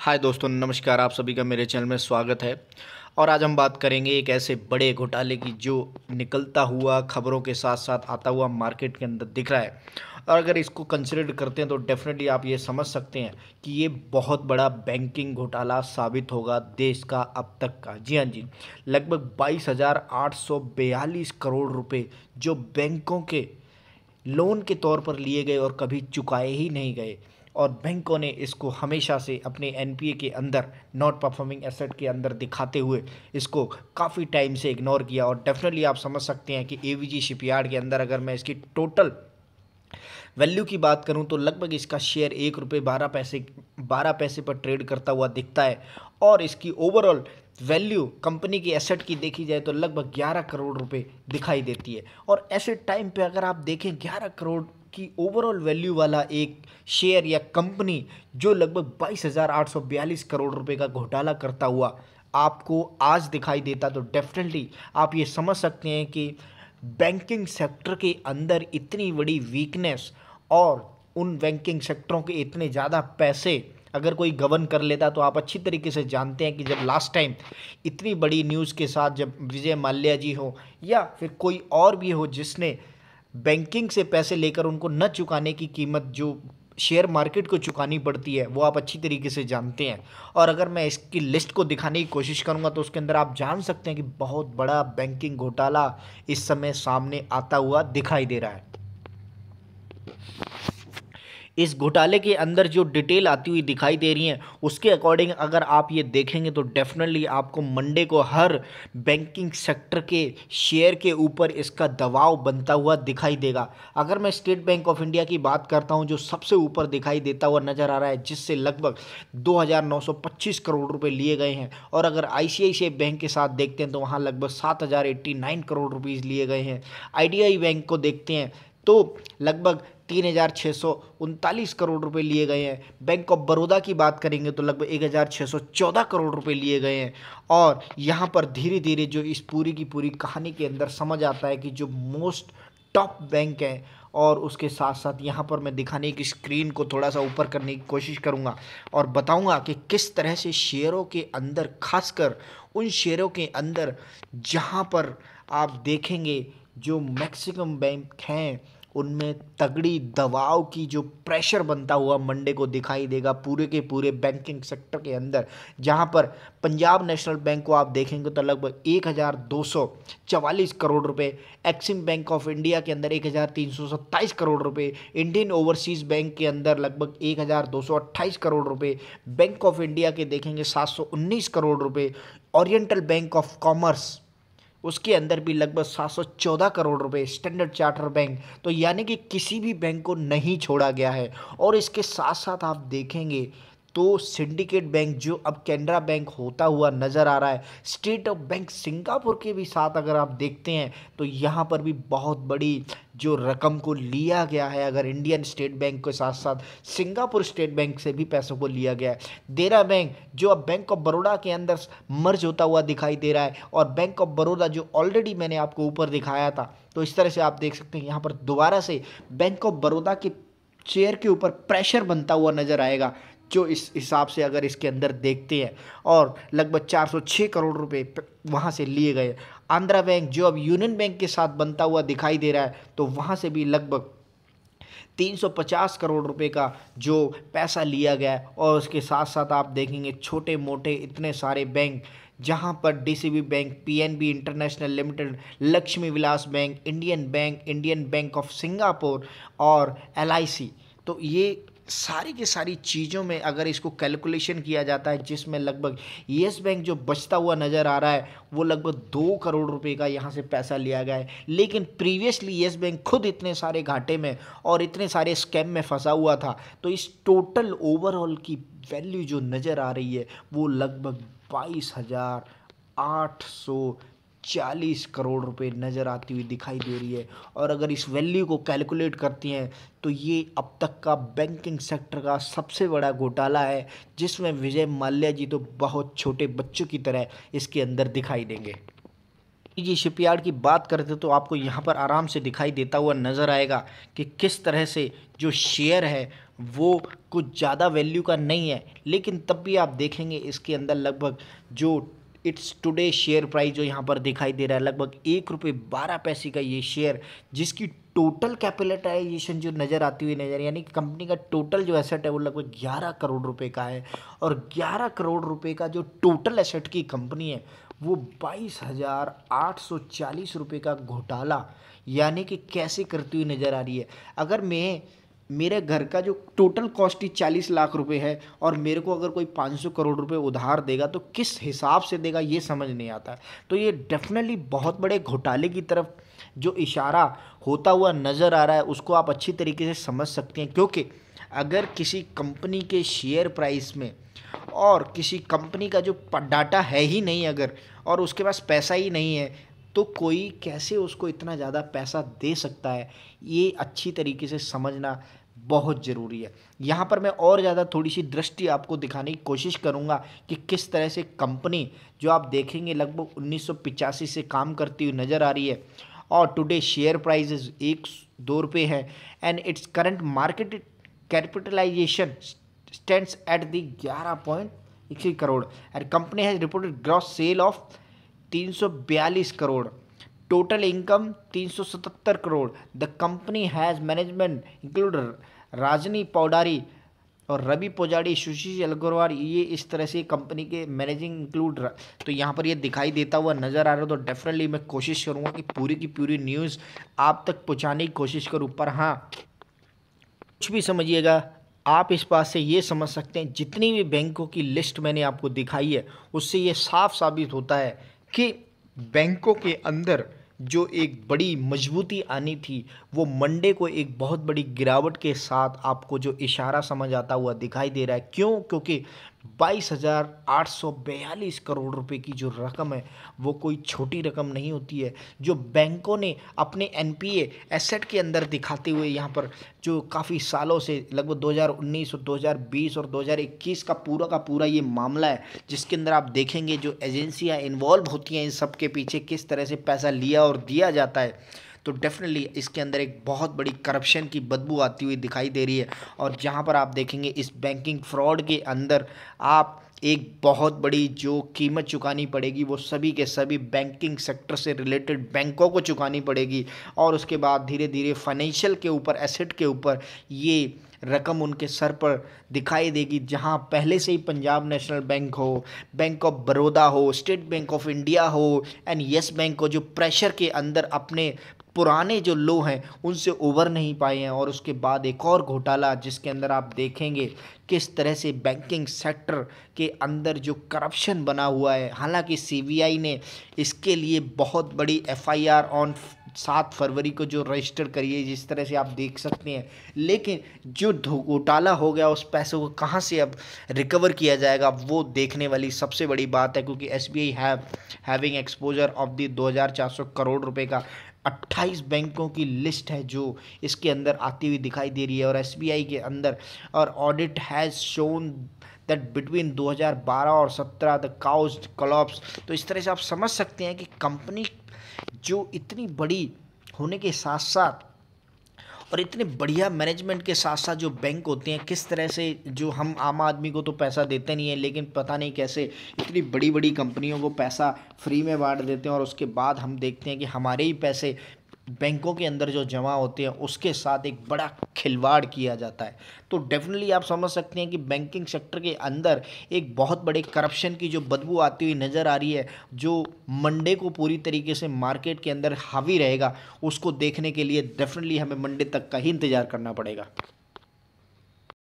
हाय दोस्तों नमस्कार आप सभी का मेरे चैनल में स्वागत है और आज हम बात करेंगे एक ऐसे बड़े घोटाले की जो निकलता हुआ खबरों के साथ साथ आता हुआ मार्केट के अंदर दिख रहा है और अगर इसको कंसिडर करते हैं तो डेफिनेटली आप ये समझ सकते हैं कि ये बहुत बड़ा बैंकिंग घोटाला साबित होगा देश का अब तक का जी हाँ जी लगभग बाईस करोड़ रुपये जो बैंकों के लोन के तौर पर लिए गए और कभी चुकाए ही नहीं गए और बैंकों ने इसको हमेशा से अपने एनपीए के अंदर नॉट परफॉर्मिंग एसेट के अंदर दिखाते हुए इसको काफ़ी टाइम से इग्नोर किया और डेफिनेटली आप समझ सकते हैं कि ए शिपयार्ड के अंदर अगर मैं इसकी टोटल वैल्यू की बात करूं तो लगभग इसका शेयर एक रुपये बारह पैसे बारह पैसे पर ट्रेड करता हुआ दिखता है और इसकी ओवरऑल वैल्यू कंपनी की एसेट की देखी जाए तो लगभग 11 करोड़ रुपए दिखाई देती है और ऐसे टाइम पे अगर आप देखें 11 करोड़ की ओवरऑल वैल्यू वाला एक शेयर या कंपनी जो लगभग 22,842 करोड़ रुपए का घोटाला करता हुआ आपको आज दिखाई देता तो डेफिनेटली आप ये समझ सकते हैं कि बैंकिंग सेक्टर के अंदर इतनी बड़ी वीकनेस और उन बैंकिंग सेक्टरों के इतने ज़्यादा पैसे अगर कोई गवर्न कर लेता तो आप अच्छी तरीके से जानते हैं कि जब लास्ट टाइम इतनी बड़ी न्यूज़ के साथ जब विजय माल्या जी हो या फिर कोई और भी हो जिसने बैंकिंग से पैसे लेकर उनको न चुकाने की कीमत जो शेयर मार्केट को चुकानी पड़ती है वो आप अच्छी तरीके से जानते हैं और अगर मैं इसकी लिस्ट को दिखाने की कोशिश करूंगा तो उसके अंदर आप जान सकते हैं कि बहुत बड़ा बैंकिंग घोटाला इस समय सामने आता हुआ दिखाई दे रहा है इस घोटाले के अंदर जो डिटेल आती हुई दिखाई दे रही है उसके अकॉर्डिंग अगर आप ये देखेंगे तो डेफिनेटली आपको मंडे को हर बैंकिंग सेक्टर के शेयर के ऊपर इसका दबाव बनता हुआ दिखाई देगा अगर मैं स्टेट बैंक ऑफ इंडिया की बात करता हूँ जो सबसे ऊपर दिखाई देता हुआ नज़र आ रहा है जिससे लगभग दो करोड़ रुपये लिए गए हैं और अगर आई बैंक के साथ देखते हैं तो वहाँ लगभग सात करोड़ रुपीज़ लिए गए हैं आई बैंक को देखते हैं तो लगभग तीन हज़ार छः सौ उनतालीस करोड़ रुपए लिए गए हैं बैंक ऑफ बड़ौदा की बात करेंगे तो लगभग एक हज़ार छः सौ चौदह करोड़ रुपए लिए गए हैं और यहाँ पर धीरे धीरे जो इस पूरी की पूरी कहानी के अंदर समझ आता है कि जो मोस्ट टॉप बैंक है और उसके साथ साथ यहाँ पर मैं दिखाने की स्क्रीन को थोड़ा सा ऊपर करने की कोशिश करूँगा और बताऊँगा कि किस तरह से शेयरों के अंदर खासकर उन शेयरों के अंदर जहाँ पर आप देखेंगे जो मैक्सिमम बैंक हैं उनमें तगड़ी दबाव की जो प्रेशर बनता हुआ मंडे को दिखाई देगा पूरे के पूरे बैंकिंग सेक्टर के अंदर जहां पर पंजाब नेशनल बैंक को आप देखेंगे तो लगभग एक करोड़ रुपए एक्सिम बैंक ऑफ इंडिया के अंदर एक करोड़ रुपए इंडियन ओवरसीज बैंक के अंदर लगभग एक करोड़ रुपए बैंक ऑफ इंडिया के देखेंगे उन्नीस करोड़ रुपये ओरिएंटल बैंक ऑफ कॉमर्स उसके अंदर भी लगभग 714 करोड़ रुपए स्टैंडर्ड चार्टर बैंक तो यानी कि किसी भी बैंक को नहीं छोड़ा गया है और इसके साथ साथ आप देखेंगे तो सिंडिकेट बैंक जो अब कैनरा बैंक होता हुआ नज़र आ रहा है स्टेट ऑफ बैंक सिंगापुर के भी साथ अगर आप देखते हैं तो यहाँ पर भी बहुत बड़ी जो रकम को लिया गया है अगर इंडियन स्टेट बैंक के साथ साथ सिंगापुर स्टेट बैंक से भी पैसों को लिया गया है देरा बैंक जो अब बैंक ऑफ बड़ौदा के अंदर मर्ज होता हुआ दिखाई दे रहा है और बैंक ऑफ बड़ौदा जो ऑलरेडी मैंने आपको ऊपर दिखाया था तो इस तरह से आप देख सकते हैं यहाँ पर दोबारा से बैंक ऑफ बड़ौदा के चेयर के ऊपर प्रेशर बनता हुआ नजर आएगा जो इस हिसाब से अगर इसके अंदर देखते हैं और लगभग 406 करोड़ रुपए वहाँ से लिए गए आंध्रा बैंक जो अब यूनियन बैंक के साथ बनता हुआ दिखाई दे रहा है तो वहाँ से भी लगभग 350 करोड़ रुपए का जो पैसा लिया गया है और उसके साथ साथ आप देखेंगे छोटे मोटे इतने सारे बैंक जहाँ पर DCB bank PNB international limited Lakshmi Vilas bank Indian bank Indian bank of Singapore और एलआईसी तो ये सारी की सारी चीज़ों में अगर इसको कैलकुलेशन किया जाता है जिसमें लगभग येस बैंक जो बचता हुआ नज़र आ रहा है वो लगभग दो करोड़ रुपए का यहाँ से पैसा लिया गया है लेकिन प्रीवियसली येस बैंक खुद इतने सारे घाटे में और इतने सारे स्कैम में फंसा हुआ था तो इस टोटल ओवरऑल की वैल्यू जो नज़र आ रही है वो लगभग बाईस हज़ार आठ सौ चालीस करोड़ रुपए नज़र आती हुई दिखाई दे रही है और अगर इस वैल्यू को कैलकुलेट करती हैं तो ये अब तक का बैंकिंग सेक्टर का सबसे बड़ा घोटाला है जिसमें विजय माल्या जी तो बहुत छोटे बच्चों की तरह इसके अंदर दिखाई देंगे जी शिपयार्ड की बात करते तो आपको यहाँ पर आराम से दिखाई देता हुआ नज़र आएगा कि किस तरह से जो शेयर है वो कुछ ज़्यादा वैल्यू का नहीं है लेकिन तब भी आप देखेंगे इसके अंदर लगभग जो इट्स टुडे शेयर प्राइस जो यहाँ पर दिखाई दे रहा है लगभग एक रुपये बारह पैसे का ये शेयर जिसकी टोटल कैपिटलाइजेशन जो नज़र आती हुई नज़र यानी कंपनी का टोटल जो एसेट है वो लगभग ग्यारह करोड़ रुपए का है और ग्यारह करोड़ रुपए का जो टोटल एसेट की कंपनी है वो बाईस हज़ार आठ सौ चालीस रुपये का घोटाला यानी कि कैसे करती हुई नज़र आ रही है अगर मैं मेरे घर का जो टोटल कॉस्ट ही चालीस लाख रुपए है और मेरे को अगर कोई पाँच सौ करोड़ रुपए उधार देगा तो किस हिसाब से देगा ये समझ नहीं आता तो ये डेफिनेटली बहुत बड़े घोटाले की तरफ जो इशारा होता हुआ नज़र आ रहा है उसको आप अच्छी तरीके से समझ सकते हैं क्योंकि अगर किसी कंपनी के शेयर प्राइस में और किसी कंपनी का जो डाटा है ही नहीं अगर और उसके पास पैसा ही नहीं है तो कोई कैसे उसको इतना ज़्यादा पैसा दे सकता है ये अच्छी तरीके से समझना बहुत ज़रूरी है यहाँ पर मैं और ज़्यादा थोड़ी सी दृष्टि आपको दिखाने की कोशिश करूँगा कि किस तरह से कंपनी जो आप देखेंगे लगभग उन्नीस से काम करती हुई नज़र आ रही है और टुडे शेयर प्राइजेज एक दो रुपये हैं and it's current market capitalization stands at the ग्यारह पॉइंट इक्कीस crore and company has reported gross sale of तीन सौ बयालीस करोड़ टोटल इनकम तीन सौ सतहत्तर crore the company has management include Rajni Poudari और रवि पौजारी सुशील अलगोरवार ये इस तरह से कंपनी के मैनेजिंग इंक्लूड तो यहाँ पर ये दिखाई देता हुआ नज़र आ रहा है तो डेफिनेटली मैं कोशिश करूँगा कि पूरी की पूरी न्यूज़ आप तक पहुँचाने की कोशिश करूँ पर हाँ कुछ भी समझिएगा आप इस बात से ये समझ सकते हैं जितनी भी बैंकों की लिस्ट मैंने आपको दिखाई है उससे ये साफ साबित होता है कि बैंकों के अंदर जो एक बड़ी मजबूती आनी थी वो मंडे को एक बहुत बड़ी गिरावट के साथ आपको जो इशारा समझ आता हुआ दिखाई दे रहा है क्यों क्योंकि बाईस हज़ार आठ सौ बयालीस करोड़ रुपए की जो रकम है वो कोई छोटी रकम नहीं होती है जो बैंकों ने अपने एनपीए एसेट के अंदर दिखाते हुए यहाँ पर जो काफ़ी सालों से लगभग 2019 और 2020 और 2021 का पूरा का पूरा ये मामला है जिसके अंदर आप देखेंगे जो एजेंसियाँ इन्वॉल्व होती हैं इन सब के पीछे किस तरह से पैसा लिया और दिया जाता है तो डेफिनेटली इसके अंदर एक बहुत बड़ी करप्शन की बदबू आती हुई दिखाई दे रही है और जहाँ पर आप देखेंगे इस बैंकिंग फ्रॉड के अंदर आप एक बहुत बड़ी जो कीमत चुकानी पड़ेगी वो सभी के सभी बैंकिंग सेक्टर से रिलेटेड बैंकों को चुकानी पड़ेगी और उसके बाद धीरे धीरे फाइनेंशियल के ऊपर एसेट के ऊपर ये रकम उनके सर पर दिखाई देगी जहां पहले से ही पंजाब नेशनल बैंक हो बैंक ऑफ बड़ौदा हो स्टेट बैंक ऑफ इंडिया हो एंड येस बैंक हो जो प्रेशर के अंदर अपने पुराने जो लो हैं उनसे उबर नहीं पाए हैं और उसके बाद एक और घोटाला जिसके अंदर आप देखेंगे किस तरह से बैंकिंग सेक्टर के अंदर जो करप्शन बना हुआ है हालांकि सीबीआई ने इसके लिए बहुत बड़ी एफआईआर ऑन सात फरवरी को जो रजिस्टर करिए जिस तरह से आप देख सकते हैं लेकिन जो घोटाला हो गया उस पैसों को कहाँ से अब रिकवर किया जाएगा वो देखने वाली सबसे बड़ी बात है क्योंकि S B I have having exposure of the दो हज़ार चार सौ करोड़ रुपये का 28 बैंकों की लिस्ट है जो इसके अंदर आती हुई दिखाई दे रही है और आई के अंदर और audit has shown that between 2012 और 17 द काउज कलॉप्स तो इस तरह से आप समझ सकते हैं कि कंपनी जो इतनी बड़ी होने के साथ साथ और इतने बढ़िया मैनेजमेंट के साथ साथ जो बैंक होते हैं किस तरह से जो हम आम आदमी को तो पैसा देते नहीं है लेकिन पता नहीं कैसे इतनी बड़ी बड़ी कंपनियों को पैसा फ्री में बांट देते हैं और उसके बाद हम देखते हैं कि हमारे ही पैसे बैंकों के अंदर जो जमा होते हैं उसके साथ एक बड़ा खिलवाड़ किया जाता है तो डेफिनेटली आप समझ सकते हैं कि बैंकिंग सेक्टर के अंदर एक बहुत बड़े करप्शन की जो बदबू आती हुई नज़र आ रही है जो मंडे को पूरी तरीके से मार्केट के अंदर हावी रहेगा उसको देखने के लिए डेफिनेटली हमें मंडे तक का ही इंतज़ार करना पड़ेगा